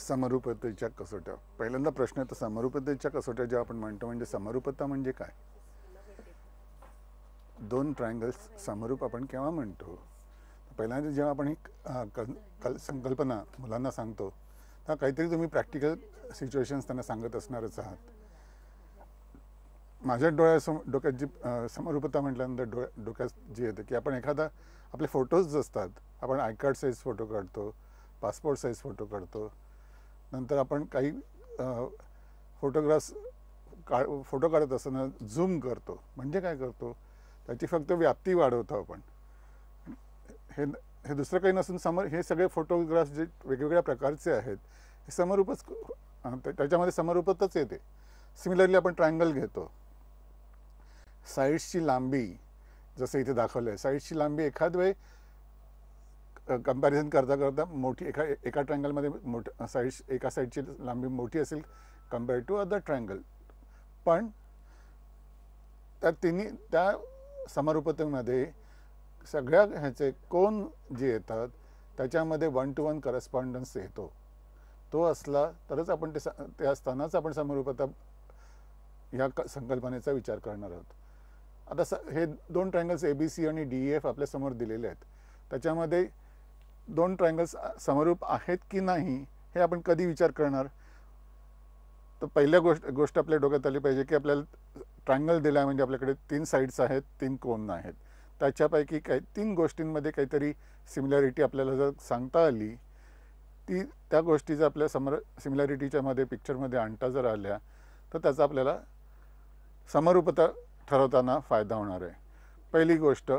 समरूपतेच्या कसोट्या पहिल्यांदा प्रश्न तर समरूपतेच्या कसोट्या ज्या आपण म्हणतो म्हणजे समरूपता म्हणजे काय दोन ट्रायंगल्स समरूप आपण केव्हा म्हणतो पहिल्यांदा जेव्हा आपण ही संकल्पना मुलांना सांगतो तर काहीतरी तुम्ही प्रॅक्टिकल सिच्युएशन्स त्यांना सांगत असणारच आहात माझ्या डोळ्यासमोर डोक्यात जी समरूपता म्हटल्यानंतर डोळ्या डोक्यात जी येते की आपण एखादा आपले फोटोज असतात आपण आय कार्ड साईज फोटो काढतो पासपोर्ट साईज फोटो काढतो नंतर आपण काही फोटोग्राफ्स का फोटो काढत असताना झूम करतो म्हणजे काय करतो त्याची फक्त व्याप्ती वाढवतो आपण हे हे दुसरं काही नसून समर हे सगळे फोटोग्राफ्स जे वेगवेगळ्या प्रकारचे आहेत हे समरूपच त्याच्यामध्ये समरूपतच येते सिमिलरली आपण ट्रायंगल घेतो साईड्सची लांबी जसं इथे दाखवलं आहे साईड्सची लांबी एखाद वेळ कंपॅरिझन करता करता मोठी एका एका ट्रँगलमध्ये मोठ साईड एका साईडची लांबी मोठी असेल कम्पेअर टू अदर ट्रँगल पण त्या तिन्ही त्या समारोपतेमध्ये सगळ्या ह्याचे कोण जे येतात त्याच्यामध्ये वन टू वन करस्पॉन्डन्स येतो तो असला तरच आपण ते ते असतानाच आपण समरूपता ह्या संकल्पनेचा विचार करणार आहोत आता स हे दोन ट्रँगल्स ए बी सी आणि डी एफ e आपल्यासमोर दिलेले आहेत त्याच्यामध्ये दोन ट्रायंगल्स समरूप आहेत की नाही हे आपण कधी विचार करणार तर पहिल्या गोष्ट गोष्ट आपल्या डोक्यात आली पाहिजे की आपल्याला ट्रायंगल दिला म्हणजे आपल्याकडे तीन साईड्स आहेत तीन कोण आहेत त्याच्यापैकी काही तीन गोष्टींमध्ये काहीतरी सिमिलॅरिटी आपल्याला जर सांगता आली ती त्या गोष्टी आपल्या समर सिमिलॅरिटीच्यामध्ये पिक्चरमध्ये आणता जर आल्या तर त्याचा आपल्याला समरूपता ठरवताना फायदा होणार आहे पहिली गोष्ट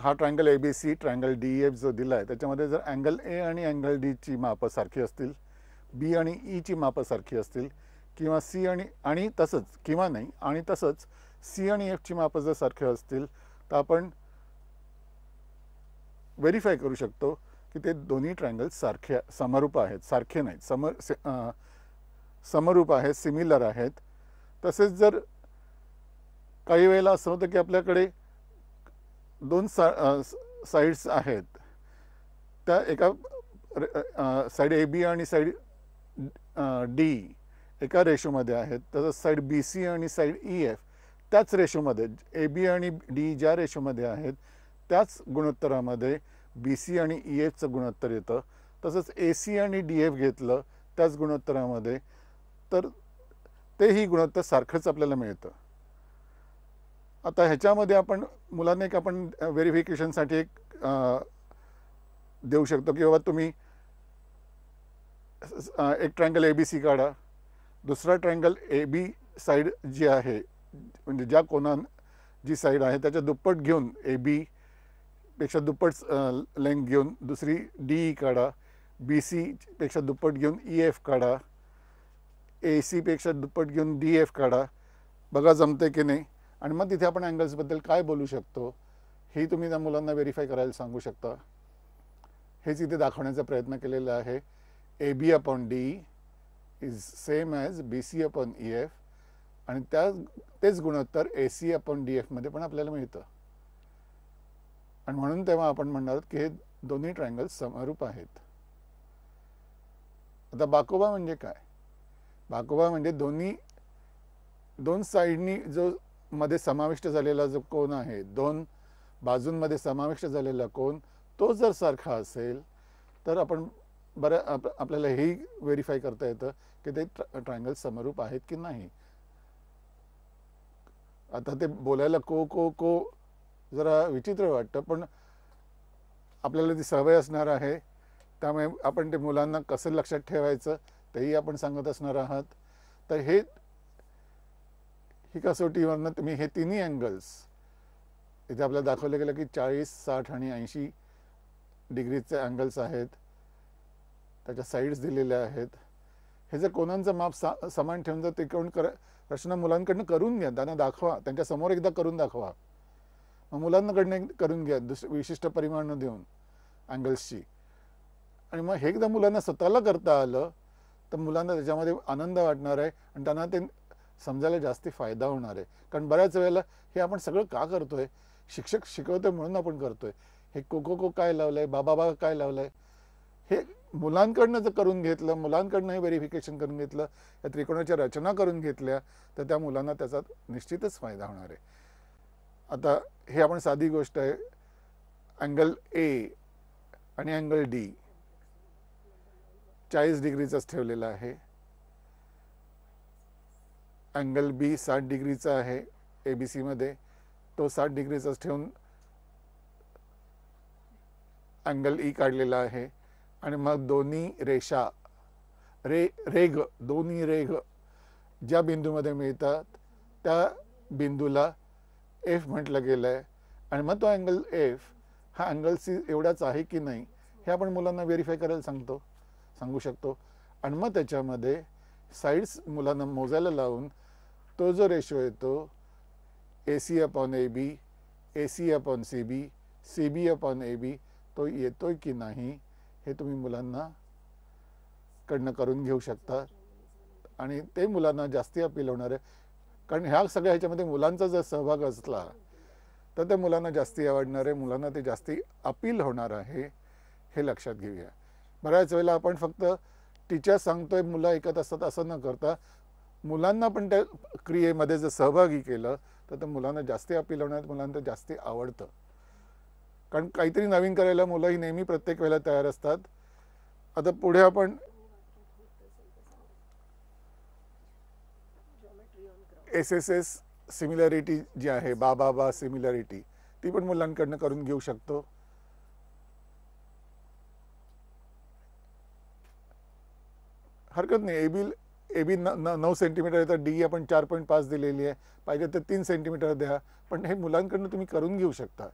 हा triangle A B C triangle D F जो दिला आहे त्याच्यामध्ये जर अँगल ए आणि अँगल डीची मापं सारखी असतील बी आणि ईची e मापं सारखी असतील किंवा सी आणि आणि तसंच किंवा नाही आणि तसंच सी आणि एफची मापं जर सारखे असतील तर आपण व्हेरीफाय करू शकतो की ते दोन्ही ट्रँगल्स सारखे समरूप आहेत सारखे नाहीत समर समरूप आहेत सिमिलर आहेत तसेच जर काही वेळेला असं होतं की आपल्याकडे दोन सा साईड्स आहेत त्या एका साईड ए बी आणि साईड डी एका रेशोमध्ये आहेत तसंच साईड बी सी आणि साईड ई एफ त्याच रेशोमध्ये ए बी आणि डी ज्या रेशोमध्ये आहेत त्याच गुणोत्तरामध्ये बी सी आणि ई e एफचं गुणोत्तर येतं तसंच ए सी आणि डी एफ घेतलं त्याच गुणोत्तरामध्ये तर तेही गुणोत्तर सारखंच आपल्याला मिळतं आता ह्याच्यामध्ये आपण मुलांना एक आपण व्हेरिफिकेशनसाठी एक देऊ शकतो की बाबा तुम्ही एक ट्रँगल ए बी सी काढा दुसरा ट्रँगल ए बी साईड जी आहे म्हणजे ज्या कोणान जी साईड आहे त्याच्या दुप्पट घेऊन ए बी पेक्षा दुप्पट लेंथ घेऊन दुसरी डी ई e काढा बी सी पेक्षा दुप्पट घेऊन ई e एफ काढा ए सीपेक्षा दुप्पट घेऊन डी एफ काढा बघा जमते की नाही आणि मग तिथे आपण अँगल्सबद्दल काय बोलू शकतो हे तुम्ही त्या मुलांना व्हेरीफाय करायला सांगू शकता हेच इथे दाखवण्याचा प्रयत्न केलेला आहे A B upon D is same as B C upon E F आणि त्या तेच गुणोत्तर ए सी अपॉन डी एफमध्ये पण आपल्याला मिळतं आणि म्हणून तेव्हा आपण म्हणणार की हे दोन्ही ट्रायंगल्स समरूप आहेत आता बाकोबा म्हणजे काय बाकोबा म्हणजे दोन्ही दोन साईडनी जो मध्ये समाविष्ट झालेला जो कोण आहे दोन बाजूंमध्ये समाविष्ट झालेला कोण तो जर सारखा असेल तर आपण बऱ्या आपल्याला हे व्हेरीफाय करता येतं की ते ट्रायंगल समरूप आहेत की नाही आता ते बोलायला को को को जरा विचित्र वाटतं पण आपल्याला ती सवय असणार आहे त्यामुळे आपण ते मुलांना कसं लक्षात ठेवायचं तेही आपण सांगत असणार आहात तर हे ही कसोटीवरनं तुम्ही हे तिन्ही अँगल्स इथे आपल्याला दाखवलं गेलं की चाळीस साठ आणि ऐंशी डिग्रीचे अँगल्स आहेत त्याच्या साईड्स दिलेल्या आहेत हे जर कोणांचं माप सा समान ठेवून जर तिकडून कर रचना मुलांकडनं करून घ्या त्यांना दाखवा त्यांच्या समोर एकदा करून दाखवा मग मुलांकडनं करून घ्या दुस विशिष्ट परिमाण देऊन अँगल्सची आणि मग हे एकदा मुलांना स्वतःला करता आलं तर मुलांना त्याच्यामध्ये आनंद वाटणार आहे आणि त्यांना ते समजायला जास्ती फायदा होणार आहे कारण बऱ्याच वेळेला हे आपण सगळं का करतोय शिक्षक शिकवतोय म्हणून आपण करतोय हे कोको को काय लावलंय बाबा बाबा काय लावलंय हे मुलांकडनं जर करून घेतलं मुलांकडनं हे व्हेरिफिकेशन करून घेतलं या त्रिकोणाच्या रचना करून घेतल्या तर त्या मुलांना त्याचा निश्चितच फायदा होणार आहे आता हे आपण साधी गोष्ट आहे अँगल ए आणि अँगल डी चाळीस डिग्रीचाच ठेवलेला आहे अँगल बी साठ डिग्रीचा आहे ए बी सीमध्ये तो साठ डिग्रीचाच ठेवून अँगल ई e काढलेला आहे आणि मग दोन्ही रेषा रे रेघ दोन्ही रेघ ज्या बिंदूमध्ये मिळतात त्या बिंदूला एफ म्हटलं गेलं आहे आणि मग तो अँगल एफ हा अँगल सी एवढाच आहे की नाही हे आपण मुलांना व्हेरीफाय करायला सांगतो सांगू शकतो आणि मग त्याच्यामध्ये साईड्स मुलांना मोजायला लावून तो जो रेशो येतो A C upon A B A C upon C B C B upon A B तो येतोय की नाही हे तुम्ही मुलांना कडनं करून घेऊ शकता आणि ते मुलांना जास्ती अपील होणार आहे कारण ह्या सगळ्या ह्याच्यामध्ये मुलांचा जर सहभाग असला तर त्या मुलांना जास्ती आवडणार आहे मुलांना ते जास्ती अपील होणार आहे हे लक्षात घेऊया बऱ्याच वेळेला आपण फक्त टीचर सांगतोय मुलं ऐकत असतात असं न करता मुलांना पण त्या क्रियेमध्ये जर सहभागी केलं तर ते मुलांना जास्ती अपील होण्यात मुलांना जास्ती आवडतं कारण काहीतरी नवीन करायला मुलं ही नेहमी प्रत्येक वेळेला तयार असतात आता पुढे आपण एस एस एस सिमिलॅरिटी जी आहे बा बा बा सिमिलॅरिटी ती पण मुलांकडनं करून घेऊ शकतो हरकत नाही एबिल ए बी नऊ सेंटीमीटर आहे तर डी आपण चार पॉईंट पाच दिलेली आहे पाहिजे तर तीन सेंटीमीटर द्या पण हे मुलांकडनं तुम्ही करून घेऊ शकता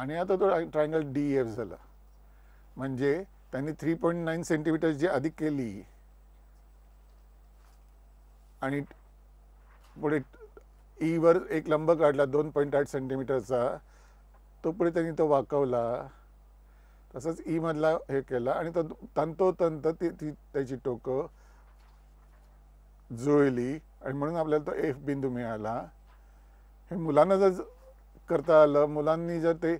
आणि आता तो ट्रायंगल डी एफ झाला म्हणजे त्यांनी थ्री पॉईंट नाईन सेंटीमीटर जी अधिक केली आणि पुढे e वर एक लंब काढला दोन पॉईंट आठ सेंटीमीटरचा तो पुढे त्यांनी तो वाकवला तसंच ईमधला e हे केला आणि तो तंतोतंत ती ती त्याची टोकं जुळली आणि म्हणून आपल्याला तो एफ बिंदू मिळाला हे मुलांना जर करता आलं मुलांनी जर ते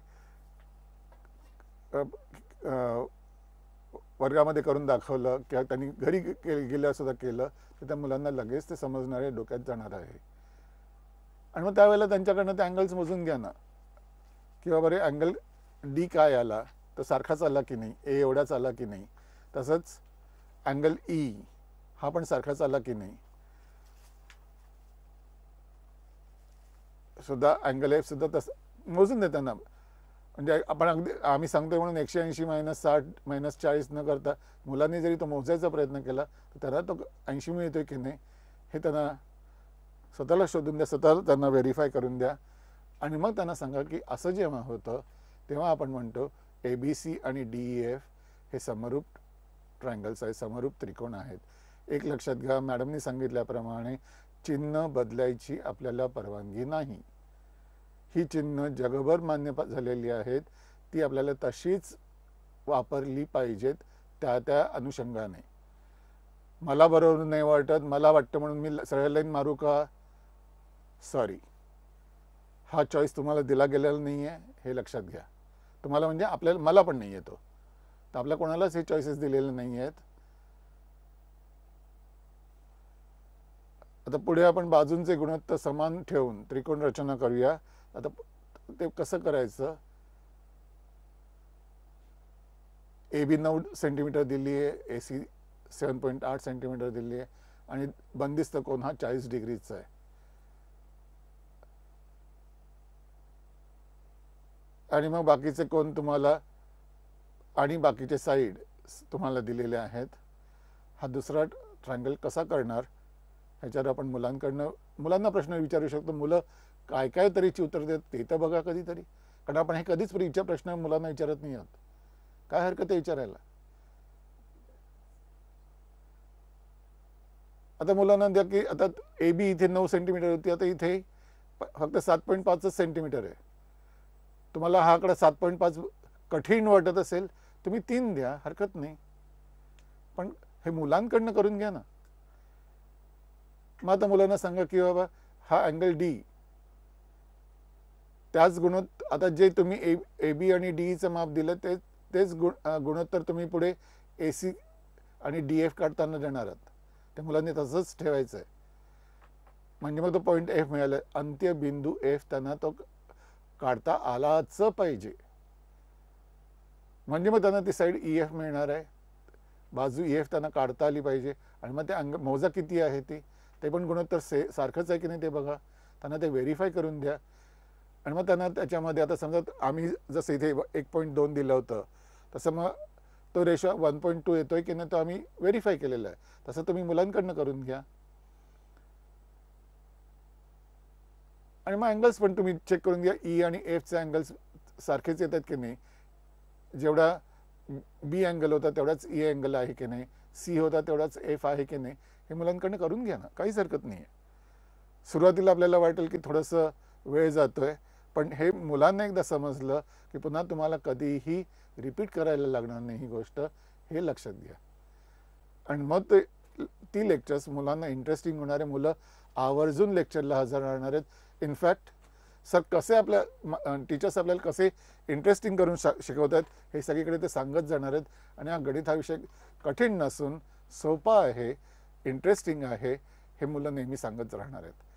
वर्गामध्ये करून दाखवलं किंवा त्यांनी घरी के सुद्धा केलं तर त्या मुलांना लगेच ते समजणार आहे डोक्यात जाणार आहे आणि मग त्यावेळेला त्यांच्याकडनं ते अँगल्स मोजून घ्या ना बाबा रे अँगल डी काय आला तर सारखाच आला की नाही ए एवढाच आला की नाही तसंच अँगल ई e, हा पण सारखाच आला की नाही सुद्धा अँगल एफ सुद्धा तस मोजून देताना म्हणजे आपण अगदी आम्ही सांगतोय म्हणून एकशे ऐंशी मायनस साठ मायनस चाळीस न करता मुलांनी जरी तो मोजायचा प्रयत्न केला तर त्यांना तो ऐंशी मिळतोय की नाही हे त्यांना स्वतःला शोधून द्या स्वतःला त्यांना व्हेरीफाय करून द्या आणि मग त्यांना सांगा की असं जेव्हा होतं तेव्हा आपण म्हणतो ए बी सी आणि डी ई एफ हे समरूप ट्रायंगल्स आहेत समरूप त्रिकोण आहेत एक लक्षात घ्या मॅडमनी सांगितल्याप्रमाणे चिन्ह बदलायची आपल्याला परवानगी नाही ही चिन्ह जगभर मान्य झालेली आहेत ती आपल्याला तशीच वापरली पाहिजेत त्या त्या अनुषंगाने मला बरोबर नाही वाटत मला वाटतं म्हणून मी सरळ लाईन मारू का सॉरी हा चॉईस तुम्हाला दिला गेलेला नाही आहे हे लक्षात घ्या तुम्हाला म्हणजे आपल्याला मला पण नाही येतो तर आपल्या कोणालाच हे चॉईसेस दिलेले नाही आहेत आता पुढे आपण बाजूंचे गुणोत्तर समान ठेवून त्रिकोण रचना करूया आता ते कसं करायचं ए बी नऊ सेंटीमीटर दिली आहे ए सी सेवन पॉईंट आठ सेंटीमीटर दिली आहे आणि बंदिस्त कोण हा चाळीस डिग्रीचा आहे आणि मग बाकीचे कोण तुम्हाला आणि बाकीचे साईड तुम्हाला दिलेले आहेत हा दुसरा ट्रायंगल कसा करणार ह्याच्यावर आपण मुलांकडनं मुलांना प्रश्न विचारू शकतो मुलं काय काय तरीची उत्तर देत ते तर बघा कधीतरी कारण आपण हे कधीच परीक्षा प्रश्न मुलांना विचारत नाही आहात काय हरकत आहे विचारायला आता मुलांना द्या की आता ए बी इथे नऊ सेंटीमीटर होती आता इथे फक्त सात पॉईंट पाच सेंटीमीटर आहे तुम्हाला हा आकडा सात पॉईंट पाच कठीण वाटत असेल तुम्ही तीन द्या हरकत नाही पण हे मुलांकडनं करून घ्या ना मग आता मुलांना सांगा की बाबा हा अँगल डी त्याच गुणोत् आता जे तुम्ही ए ए बी आणि डी माप दिलं ते तेच गुण गुणोत्तर तुम्ही पुढे ए सी आणि डी एफ काढताना देणार आहात त्या मुलांनी तसंच ठेवायचं आहे म्हणजे मग तो पॉईंट एफ मिळाला बिंदू एफ त्यांना तो काढता आलाच पाहिजे म्हणजे मग त्यांना ती साईड ई एफ मिळणार आहे बाजू ई e, एफ त्यांना काढता आली पाहिजे आणि मग ते अंग मोजा किती आहे ती ते पण गुणोत्तर से सारखंच आहे की नाही ते बघा त्यांना ते व्हेरीफाय करून द्या आणि मग त्यांना त्याच्यामध्ये आता समजा आम्ही जसं इथे एक पॉईंट दोन दिलं होतं तसं मग तो रेशो वन पॉईंट टू येतोय की नाही तो आम्ही व्हेरीफाय केलेला आहे तसं तुम्ही मुलांकडनं करून घ्या आणि मग अँगल्स पण तुम्ही चेक करून घ्या ई e आणि एफचे अँगल्स सारखेच येतात की नाही जेवढा बी अँगल होता तेवढाच ई e अँगल आहे की नाही सी होता तेवढाच एफ आहे की नाही हे मुलांकडनं करून घ्या ना काहीच हरकत नाही आहे सुरुवातीला आपल्याला वाटेल की थोडंसं वेळ जातोय पण हे मुलांना एकदा समजलं की पुन्हा तुम्हाला कधीही रिपीट करायला लागणार नाही ही गोष्ट हे लक्षात घ्या आणि मग ते ती लेक्चर्स मुलांना इंटरेस्टिंग होणारे मुलं आवर्जून लेक्चरला हजर राहणार आहेत इनफॅक्ट सर कसे आपल्या टीचर्स आपल्याला कसे इंटरेस्टिंग करून शा शिकवत आहेत हे सगळीकडे ते सांगत जाणार आहेत आणि हा गणित हा विषय कठीण नसून सोपा आहे इंटरेस्टिंग आहे हे मुलं नेहमी सांगत राहणार आहेत